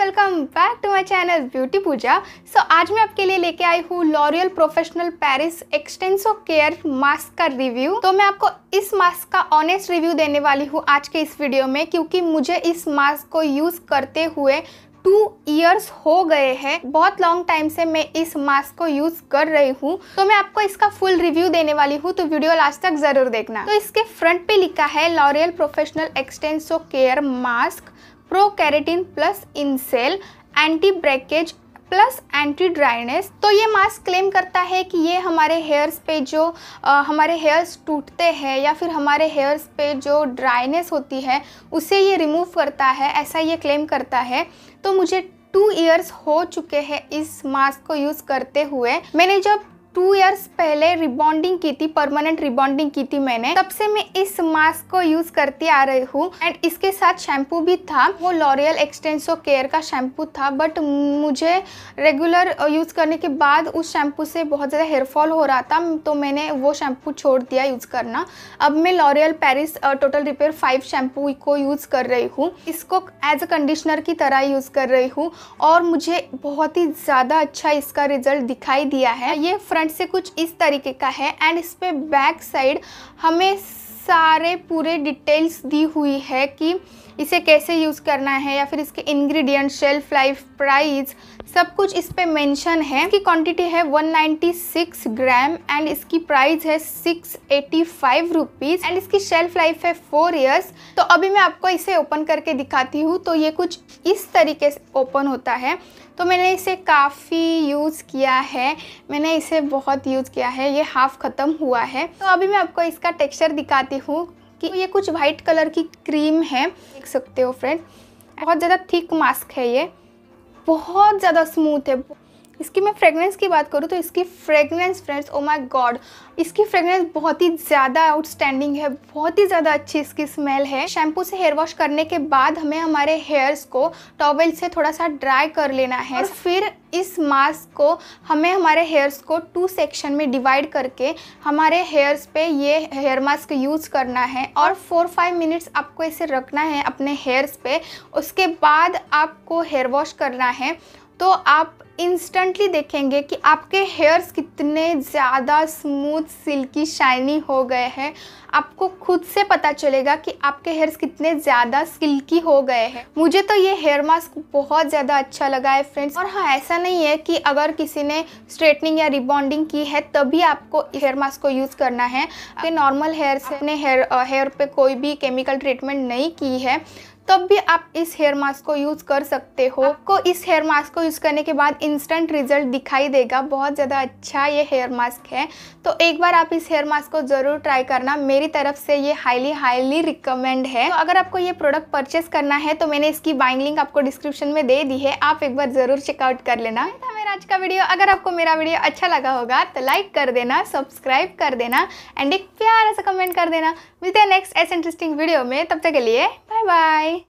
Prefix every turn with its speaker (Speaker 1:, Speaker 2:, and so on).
Speaker 1: welcome back to my channel beauty Pooja so आज मैं आपके लिए लेके आई हूँ L'Oreal professional Paris Extenso care mask का रिव्यू तो मैं आपको इस मास्क का ऑनेस्ट रिव्यू देने वाली हूँ आज के इस वीडियो में क्योंकि मुझे इस मास्क को यूज़ करते हुए टू ईयर्स हो गए हैं बहुत लॉन्ग टाइम से मैं इस मास्क को यूज कर रही हूँ तो मैं आपको इसका फुल रिव्यू देने वाली हूँ तो वीडियो लास्ट तक जरूर देखना तो इसके फ्रंट पे लिखा है L'Oreal professional Extenso care mask prokeratin plus Incell anti breakage plus anti dryness तो ये मास्क क्लेम करता है कि ये हमारे हेयर्स पे जो आ, हमारे हेयर्स टूटते हैं या फिर हमारे हेयर्स पे जो ड्राइनेस होती है उसे ये रिमूव करता है ऐसा ये क्लेम करता है तो मुझे टू ईयर्स हो चुके हैं इस मास्क को यूज़ करते हुए मैंने जब टू इयर्स पहले रिबॉन्डिंग की थी परमानेंट रिबॉन्डिंग की थी मैंने तब से मैं इस मास्क को यूज करती आ रही हूँ एंड इसके साथ शैम्पू भी था वो लॉरियल एक्सटेंसो केयर का शैम्पू था बट मुझे रेगुलर यूज करने के बाद उस शैम्पू से बहुत ज़्यादा हेयरफॉल हो रहा था तो मैंने वो शैम्पू छोड़ दिया यूज करना अब मैं L'Oreal Paris total repair five shampoo को यूज कर रही हूँ इसको एज अ कंडीशनर की तरह यूज कर रही हूँ और मुझे बहुत ही ज़्यादा अच्छा इसका रिजल्ट दिखाई दिया है ये फ्रंट फ्रंट से कुछ इस तरीके का है एंड इस पर बैक साइड हमें सारे पूरे डिटेल्स दी हुई है कि इसे कैसे यूज़ करना है या फिर इसके इंग्रेडिएंट शेल्फ लाइफ प्राइस सब कुछ इस पर मेंशन है इसकी क्वांटिटी है 196 ग्राम एंड इसकी प्राइस है 685 रुपीस एंड इसकी शेल्फ लाइफ है फोर ईयर्स तो अभी मैं आपको इसे ओपन करके दिखाती हूँ तो ये कुछ इस तरीके से ओपन होता है तो मैंने इसे काफ़ी यूज़ किया है मैंने इसे बहुत यूज़ किया है ये हाफ़ ख़त्म हुआ है तो अभी मैं आपको इसका टेक्सचर दिखाती हूँ कि ये कुछ वाइट कलर की क्रीम है देख सकते हो फ्रेंड बहुत ज़्यादा थिक मास्क है ये बहुत ज़्यादा स्मूथ है इसकी मैं फ्रेगनेंस की बात करूँ तो इसकी fragrance friends oh my god इसकी फ्रेगनेंस बहुत ही ज़्यादा आउटस्टैंडिंग है बहुत ही ज़्यादा अच्छी इसकी स्मेल है शैम्पू से हेयर वॉश करने के बाद हमें हमारे हेयर्स को टॉवेल से थोड़ा सा ड्राई कर लेना है फिर इस मास्क को हमें हमारे हेयर्स को टू सेक्शन में डिवाइड करके हमारे हेयर्स पे ये हेयर मास्क यूज़ करना है और फोर फाइव मिनट्स आपको इसे रखना है अपने हेयर्स पे उसके बाद आपको हेयर वॉश करना है तो आप इंस्टेंटली देखेंगे कि आपके हेयर्स कितने ज़्यादा स्मूथ सिल्की शाइनी हो गए हैं आपको खुद से पता चलेगा कि आपके हेयर्स कितने ज़्यादा सिल्की हो गए हैं मुझे तो ये हेयर मास्क बहुत ज़्यादा अच्छा लगा है फ्रेंड्स और हाँ ऐसा नहीं है कि अगर किसी ने स्ट्रेटनिंग या रिबॉन्डिंग की है तभी आपको हेयर मास्क को यूज़ करना है आपके नॉर्मल हेयर से अपने हेयर हेयर पर कोई भी केमिकल ट्रीटमेंट नहीं की है तब भी आप इस हेयर मास्क को यूज़ कर सकते हो आपको इस हेयर मास्क को यूज़ करने के बाद इंस्टेंट रिजल्ट दिखाई देगा बहुत ज़्यादा अच्छा ये हेयर मास्क है तो एक बार आप इस हेयर मास्क को ज़रूर ट्राई करना मेरी तरफ से ये हाईली हाईली रिकमेंड है तो अगर आपको ये प्रोडक्ट परचेस करना है तो मैंने इसकी बाइंग लिंक आपको डिस्क्रिप्शन में दे दी है आप एक बार ज़रूर चेकआउट कर लेना था मेरा आज का वीडियो अगर आपको मेरा वीडियो अच्छा लगा होगा तो लाइक कर देना सब्सक्राइब कर देना एंड एक प्यारा सा कमेंट कर देना मिलते हैं नेक्स्ट ऐसे इंटरेस्टिंग वीडियो में तब तक के लिए bye